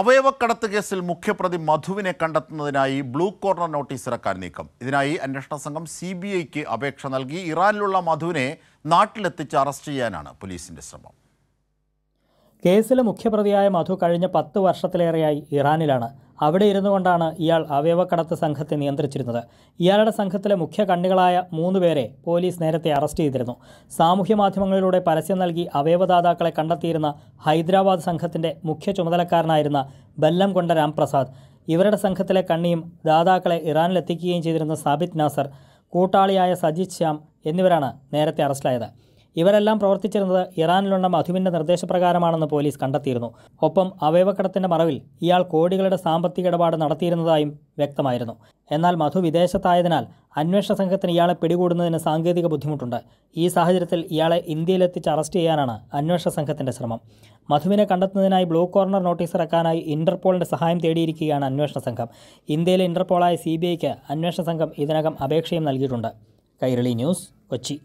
അവയവക്കടത്ത് കേസിൽ മുഖ്യപ്രതി മധുവിനെ കണ്ടെത്തുന്നതിനായി ബ്ലൂ കോർണർ നോട്ടീസ് ഇറക്കാൻ നീക്കം ഇതിനായി അന്വേഷണ സംഘം സി ബി ഐക്ക് അപേക്ഷ നൽകി ഇറാനിലുള്ള മധുവിനെ നാട്ടിലെത്തിച്ച് അറസ്റ്റ് ചെയ്യാനാണ് പോലീസിന്റെ ശ്രമം കേസിലെ മുഖ്യപ്രതിയായ മധു കഴിഞ്ഞ പത്ത് വർഷത്തിലേറെയായി ഇറാനിലാണ് അവിടെ ഇരുന്നു കൊണ്ടാണ് ഇയാൾ അവയവക്കടത്ത് സംഘത്തെ നിയന്ത്രിച്ചിരുന്നത് ഇയാളുടെ സംഘത്തിലെ മുഖ്യ കണ്ണികളായ മൂന്ന് പേരെ പോലീസ് നേരത്തെ അറസ്റ്റ് ചെയ്തിരുന്നു സാമൂഹ്യ മാധ്യമങ്ങളിലൂടെ പരസ്യം നൽകി അവയവദാതാക്കളെ കണ്ടെത്തിയിരുന്ന ഹൈദരാബാദ് സംഘത്തിൻ്റെ മുഖ്യ ചുമതലക്കാരനായിരുന്ന ബല്ലം കൊണ്ട രാംപ്രസാദ് ഇവരുടെ സംഘത്തിലെ കണ്ണിയും ദാതാക്കളെ ഇറാനിലെത്തിക്കുകയും ചെയ്തിരുന്ന സാബിത് നാസർ കൂട്ടാളിയായ സജിത് ശ്യാം എന്നിവരാണ് നേരത്തെ അറസ്റ്റിലായത് ഇവരെല്ലാം പ്രവർത്തിച്ചിരുന്നത് ഇറാനിലുണ്ട മധുവിൻ്റെ നിർദ്ദേശപ്രകാരമാണെന്ന് പോലീസ് കണ്ടെത്തിയിരുന്നു ഒപ്പം അവയവക്കടത്തിൻ്റെ മറവിൽ ഇയാൾ കോടികളുടെ സാമ്പത്തിക ഇടപാട് നടത്തിയിരുന്നതായും വ്യക്തമായിരുന്നു എന്നാൽ മധു വിദേശത്തായതിനാൽ അന്വേഷണ സംഘത്തിന് ഇയാളെ പിടികൂടുന്നതിന് സാങ്കേതിക ബുദ്ധിമുട്ടുണ്ട് ഈ സാഹചര്യത്തിൽ ഇയാളെ ഇന്ത്യയിലെത്തിച്ച് അറസ്റ്റ് ചെയ്യാനാണ് അന്വേഷണ സംഘത്തിൻ്റെ ശ്രമം മധുവിനെ കണ്ടെത്തുന്നതിനായി ബ്ലൂ കോർണർ നോട്ടീസ് ഇറക്കാനായി ഇന്റർപോളിന്റെ സഹായം തേടിയിരിക്കുകയാണ് അന്വേഷണ സംഘം ഇന്ത്യയിലെ ഇന്റർപോളായ സി ബി ഐക്ക് അന്വേഷണ സംഘം ഇതിനകം അപേക്ഷയും നൽകിയിട്ടുണ്ട് കൈരളി ന്യൂസ് കൊച്ചി